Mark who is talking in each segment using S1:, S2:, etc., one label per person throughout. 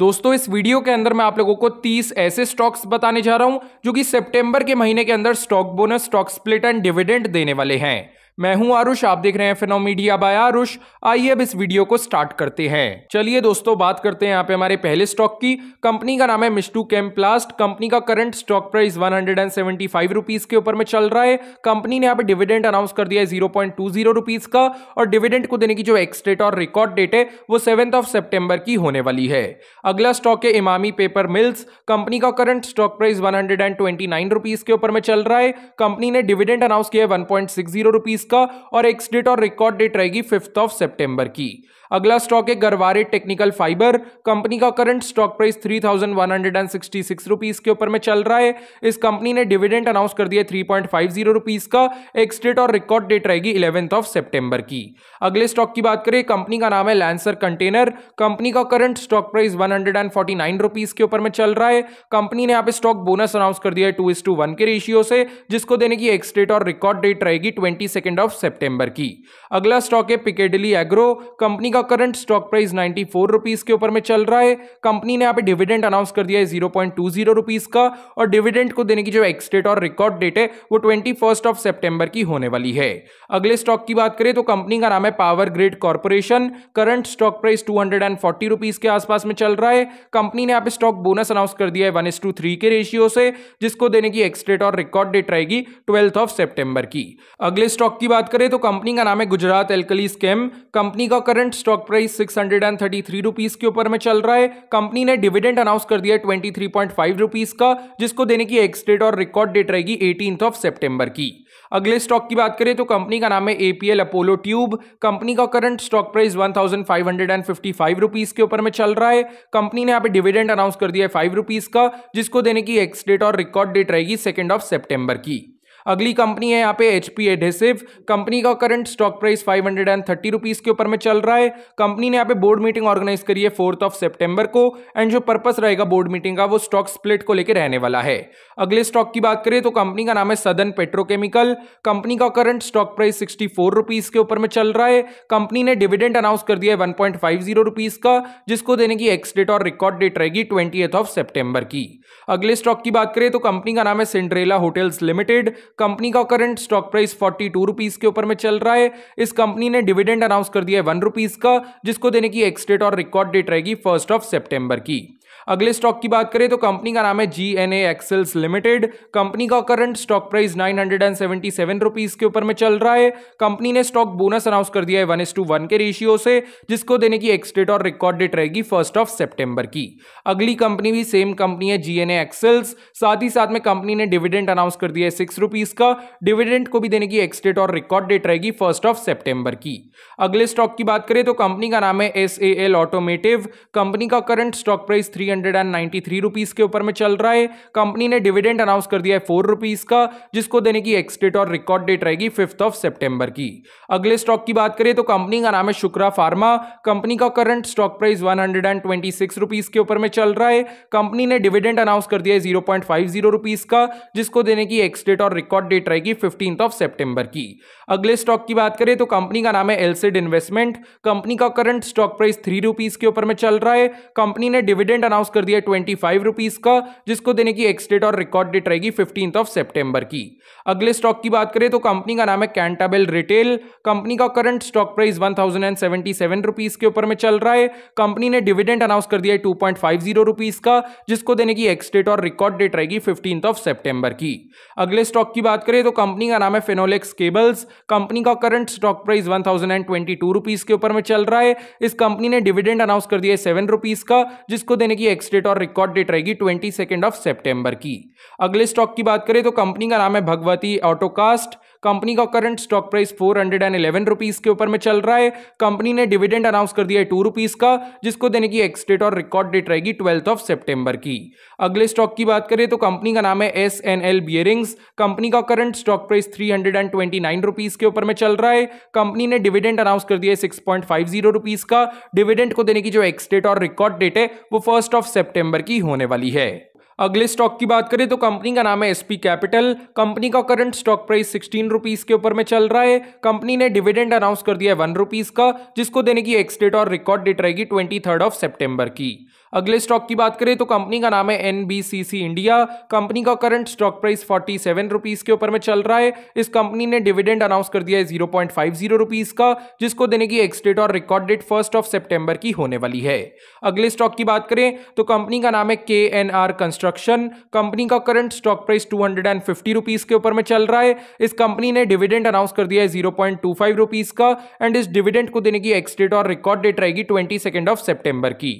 S1: दोस्तों इस वीडियो के अंदर मैं आप लोगों को 30 ऐसे स्टॉक्स बताने जा रहा हूं जो कि सितंबर के महीने के अंदर stock bonus stock split and dividend देने वाले हैं मैं हूं आरुष आप देख रहे हैं मीडिया बाय आरुष आइए अब इस वीडियो को स्टार्ट करते हैं चलिए दोस्तों बात करते हैं यहाँ पे हमारे पहले स्टॉक की कंपनी का नाम है मिस्टू प्लास्ट कंपनी का current stock price one hundred and seventy five rupees के ऊपर में चल रहा है कंपनी ने यहाँ पे डिविडेंड अनाउंस कर दिया है zero point two zero rupees का और डिविडेंड को देने की जो एक्स डेट और रिकॉर्ड डेट है वो सेवेंथ ऑफ सेप्टेम्बर की होने वाली है अगला स्टॉक है इमामी पेपर मिल्स कंपनी का current stock price one hundred and twenty nine rupees के ऊपर में चल रहा है कंपनी ने डिविडेंड अनाउंस किया है one point six zero rupees का और एक्स डेट और रिकॉर्ड डेट रहेगी फिफ्थ ऑफ सेप्टेम्बर की अगला स्टॉक है गरवारे टेक्निकल फाइबर कंपनी का current stock price three thousand one hundred and sixty six rupees के ऊपर में चल रहा है इस कंपनी ने डिविडेंड अनाउंस कर दिया three point five zero rupees का एक्स डेट और रिकॉर्ड डेट रहेगी इलेवेंथ ऑफ सेप्टेम्बर की अगले स्टॉक की बात करें कंपनी का नाम है लैंसर कंटेनर कंपनी का current stock price one hundred and forty nine rupees के ऊपर में चल रहा है कंपनी ने यहाँ पे स्टॉक बोनस अनाउंस कर दिया है टू इस टू वन के रेशियो से जिसको देने की एक्स डेट और रिकॉर्ड डेट रहेगी twenty second and of September की अगला स्टॉक है पिकेडली एग्रो कंपनी का current stock price ninety four rupees के ऊपर में चल रहा है कंपनी ने यहाँ पे डिविडेंड अनाउंस कर दिया है zero point two zero rupees का और डिविडेंड को देने की जो एक्सडेट और रिकॉर्ड डेट है वो ट्वेंटी फर्स्ट ऑफ सेप्टेम्बर की होने वाली है अगले स्टॉक की बात करें तो कंपनी का नाम है power grid corporation current stock price two hundred and forty rupees के आसपास में चल रहा है कंपनी ने यहाँ पे स्टॉक बोनस अनाउंस कर दिया है वन एस टू थ्री के रेशियो से जिसको देने की एक्सडेट और रिकॉर्ड डेट रहेगी ट्वेल्थ ऑफ सेप्टेम्बर की अगले स्टॉक की की बात करें तो कंपनी का नाम है गुजरात एल्कली स्कैम कंपनी का current stock price six hundred and thirty three rupees के ऊपर में चल रहा है कंपनी ने डिविडेंड अनाउंस कर दिया twenty three point five rupees का जिसको देने की एक्स डेट और रिकॉर्ड डेट रहेगी एटीन ऑफ सेप्टेंबर की अगले स्टॉक की बात करें तो कंपनी का नाम है एपीएल अपोलो ट्यूब कंपनी का current stock price one thousand five hundred and fifty five rupees के ऊपर में चल रहा है कंपनी ने यहाँ पे डिविडेंड अनाउंस कर दिया है फाइव रुपीज का जिसको देने की एक्स डेट और रिकॉर्ड डेट रहेगी सेकेंड ऑफ सेप्टेंबर की अगली कंपनी है यहाँ पे एच पी एडेसिव कंपनी का current stock price five hundred and thirty rupees के ऊपर में चल रहा है कंपनी ने यहाँ पे बोर्ड मीटिंग ऑर्गेनाइज करी है फोर्थ ऑफ सेप्टेम्बर को एंड जो पर्पस रहेगा बोर्ड मीटिंग का वो स्टॉक स्प्लिट को लेकर रहने वाला है अगले स्टॉक की बात करें तो कंपनी का नाम है सदन पेट्रोकेमिकल कंपनी का current stock price sixty four rupees के ऊपर में चल रहा है कंपनी ने डिविडेंड अनाउंस कर दिया है one point five zero rupees का जिसको देने की एक्स डेट और रिकॉर्ड डेट रहेगी ट्वेंटी ऑफ सेप्टेम्बर की अगले स्टॉक की बात करें तो कंपनी का नाम है सिंड्रेला होटल्स लिमिटेड कंपनी का current stock price forty two rupees के ऊपर में चल रहा है इस कंपनी ने डिविडेंड अनाउंस कर दिया है वन रुपीज का जिसको देने की एक्सडेट और रिकॉर्ड डेट रहेगी फर्स्ट ऑफ सेप्टेंबर की अगले स्टॉक की बात करें तो कंपनी का नाम है G N axles limited company का current stock price nine hundred and seventy seven rupees के ऊपर में चल रहा है कंपनी ने स्टॉक बोनस अनाउंस कर दिया है वन एस टू वन के रेशियो से जिसको देने की एक्सडेट और रिकॉर्ड डेट रहेगी फर्स्ट ऑफ सेप्टेंबर की अगली कंपनी भी सेम कंपनी है जी एन एक्सेल्स साथ ही साथ में कंपनी ने डिविडेंड अनाउंस कर दिया है सिक्स रुपीज का डिविडेंड को भी देने की एक्सडेट और रिकॉर्ड डेट रहेगी फर्स्ट ऑफ सेप्टेंबर की अगले स्टॉक की बात करें तो कंपनी का नाम है S A L automotive company का current stock price three rupees के ऊपर में चल रहा है कंपनी ने डिविडेंड अनाउंस कर दिया है फोर रुपीस का जिसको देने की एक्सडेट और रिकॉर्ड डेट रहेगी फिफ्थ ऑफ सेप्टेम्बर की अगले स्टॉक की बात करें तो कंपनी का नाम है शुक्रा फार्मा कंपनी का current stock price one hundred के ऊपर में चल रहा है कंपनी ने डिविडेंड अनाउंस कर दिया है जीरो पॉइंट का जिसको देने की एक्सडेट और रिकॉर्ड डेट रहेगी फिफ्टींथ ऑफ सेप्टेंबर की अगले स्टॉक की बात करें तो कंपनी का नाम है एलसेड इन्वेस्टमेंट कंपनी का current stock price three rupees के ऊपर में चल रहा है कंपनी ने डिविडेंड अनाउंस कर दिया ट्वेंटी फाइव रुपीज का जिसको देने की एक्सडेट और रिकॉर्ड डेट रहेगी फिफ्टींथ ऑफ सेप्टेंबर की अगले स्टॉक की बात करें तो कंपनी का नाम है कैंटाबेल रिटेल कंपनी का current stock price one thousand and seventy seven rupees के ऊपर में चल रहा है कंपनी ने डिविडेंड अनाउंस कर दिया है two point five zero rupees का जिसको देने की एक्सडेट और रिकॉर्ड डेट रहेगी फिफ्टींथ ऑफ सेप्टेंबर की अगले स्टॉक की बात करें तो कंपनी का नाम है फेनोलेक्स केबल्स कंपनी का current stock price one thousand and twenty two rupees के ऊपर में चल रहा है इस कंपनी ने डिविडेंड अनाउंस कर दिया है सेवन रुपीज का जिसको देने की रहेगी एक्सडेट और रिकॉर्ड डेट रहेगी ट्वेंटी सेकेंड ऑफ सेप्टेम्बर की अगले स्टॉक की बात करें तो कंपनी का नाम है भगवती ऑटोकास्ट कंपनी का current stock price four hundred and eleven rupees के ऊपर में चल रहा है कंपनी ने डिविडेंड अनाउंस कर दिया है टू रुपीज का जिसको देने की एक्सडेट और रिकॉर्ड डेट रहेगी ट्वेल्थ ऑफ सेप्टेंबर की अगले स्टॉक की बात करें तो कंपनी का नाम है S N L bearings company का current stock price three hundred and twenty nine rupees के ऊपर में चल रहा है कंपनी ने डिविडेंड अनाउंस कर दिया है six point five zero rupees का डिविडेंड को देने की जो एक्सडेट और रिकॉर्ड डेट है वो फर्स्ट ऑफ सेप्टेंबर की होने वाली है अगले स्टॉक की बात करें तो कंपनी का नाम है एसपी कैपिटल कंपनी का current stock price sixteen rupees के ऊपर में चल रहा है कंपनी ने डिविडेंड अनाउंस कर दिया है वन रुपीज का जिसको देने की एक्स डेट और रिकॉर्ड डेट रहेगी ट्वेंटी थर्ड ऑफ सेप्टेम्बर की अगले स्टॉक की बात करें तो कंपनी का नाम है एनबीसीसी इंडिया कंपनी का current stock price forty seven rupees के ऊपर में चल रहा है इस कंपनी ने डिविडेंड अनाउंस कर दिया है zero point five zero rupees का जिसको देने की एक्स डेट और record date first of September की होने वाली है अगले स्टॉक की बात करें तो कंपनी का नाम है K N R construct construction company का current stock price two hundred and fifty rupees के ऊपर में चल रहा है इस कंपनी ने डिविडेंड अनाउंस कर दिया है zero point two five rupees का एंड इस डिविडेंड को देने की एक्सडेट और रिकॉर्ड डेट रहेगी ट्वेंटी सेकेंड ऑफ सेप्टेंबर की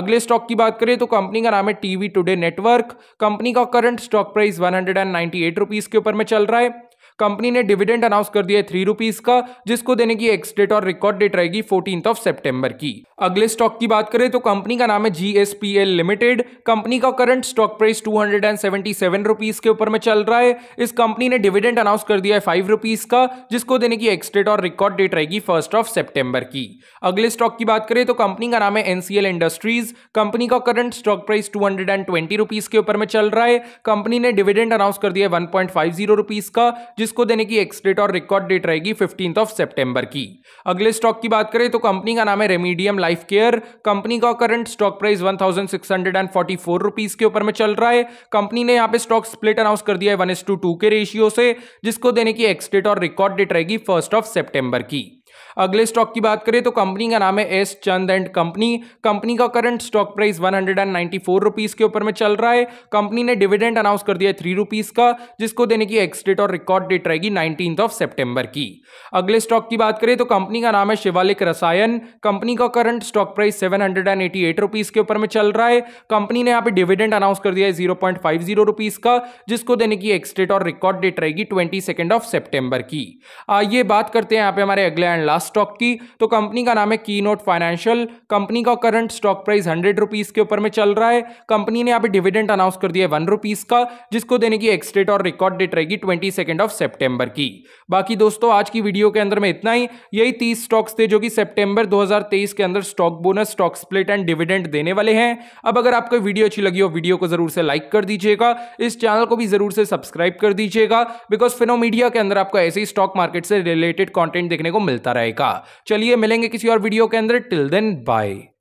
S1: अगले स्टॉक की बात करें तो कंपनी का नाम है टीवी टूडे नेटवर्क कंपनी का current stock price one hundred and ninety eight rupees के ऊपर में चल रहा है कंपनी ने डिविडेंड अनाउंस कर दिया है थ्री रुपीज का जिसको देने की एक्स डेट और रिकॉर्ड डेट रहेगी फोर्टीन ऑफ सेप्टेम्बर की अगले स्टॉक की बात करें तो कंपनी का नाम है जीएसपीएल लिमिटेड कंपनी का current stock price two hundred and seventy seven rupees के ऊपर में चल रहा है इस कंपनी ने डिविडेंड अनाउंस कर दिया है फाइव रुपीज का जिसको देने की एक्स डेट और रिकॉर्ड डेट रहेगी फर्स्ट ऑफ सेप्टेम्बर की अगले स्टॉक की बात करें तो कंपनी का नाम है एनसीएल इंडस्ट्रीज कंपनी का current stock price two hundred and twenty rupees के ऊपर में चल रहा है कंपनी ने डिविडेंड अनाउंस कर दिया है one point five zero rupees का जिसको देने की एक्सडेट और रिकॉर्ड डेट रहेगी फिफ्टीन ऑफ सेप्टेम्बर की अगले स्टॉक की बात करें तो कंपनी का नाम है रेमीडियम लाइफ केयर कंपनी का current stock price one thousand six hundred and forty four rupees के ऊपर में चल रहा है कंपनी ने यहाँ पे स्टॉक स्प्लिट अनाउंस कर दिया है वन के रेशियो से जिसको देने की एक्सडेट और रिकॉर्ड डेट रहेगी फर्स्ट ऑफ सेप्टेम्बर की अगले स्टॉक की बात करें तो कंपनी का नाम है S Chand and company company का current stock price one hundred and ninety four rupees के ऊपर में चल रहा है कंपनी ने डिविडेंड अनाउंस कर दिया है थ्री रुपीज का जिसको देने की एक्सडेट और रिकॉर्ड डेट रहेगी नाइनटीन ऑफ सेप्टेंबर की अगले स्टॉक की बात करें तो कंपनी का नाम है शिवालिक रसायन कंपनी का current stock price seven hundred and eighty eight rupees के ऊपर में चल रहा है कंपनी ने यहाँ पे डिविडेंड अनाउंस कर दिया है zero point five zero rupees का जिसको देने की एक्सडेट और रिकॉर्ड डेट रहेगी ट्वेंटी सेकेंड ऑफ सेप्टेंबर की आइए बात करते हैं यहाँ पे हमारे अगले एंड लास्ट स्टॉक की तो कंपनी का नाम है की नोट फाइनेंशियल कंपनी का current stock price hundred rupees के ऊपर में चल रहा है कंपनी ने अभी डिविडेंड अनाउंस कर दिया है वन रुपीज़ का जिसको देने की एक्सडेट और रिकॉर्ड डेट रहेगी ट्वेंटी सेकेंड ऑफ सेप्टेंबर की बाकी दोस्तों आज की वीडियो के अंदर में इतना ही यही तीस स्टॉक्स थे जो कि सेप्टेंबर दो के अंदर stock bonus stock split and dividend देने वाले हैं अब अगर आपको वीडियो अच्छी लगी हो वीडियो को जरूर से लाइक कर दीजिएगा इस चैनल को भी जरूर से सब्सक्राइब कर दीजिएगा बिकॉज फिनो मीडिया के अंदर आपको ऐसे ही स्टॉक मार्केट से रिलेटेड कॉन्टेंट देखने को मिलता रहेगा चलिए मिलेंगे किसी और वीडियो के अंदर टिल देन बाय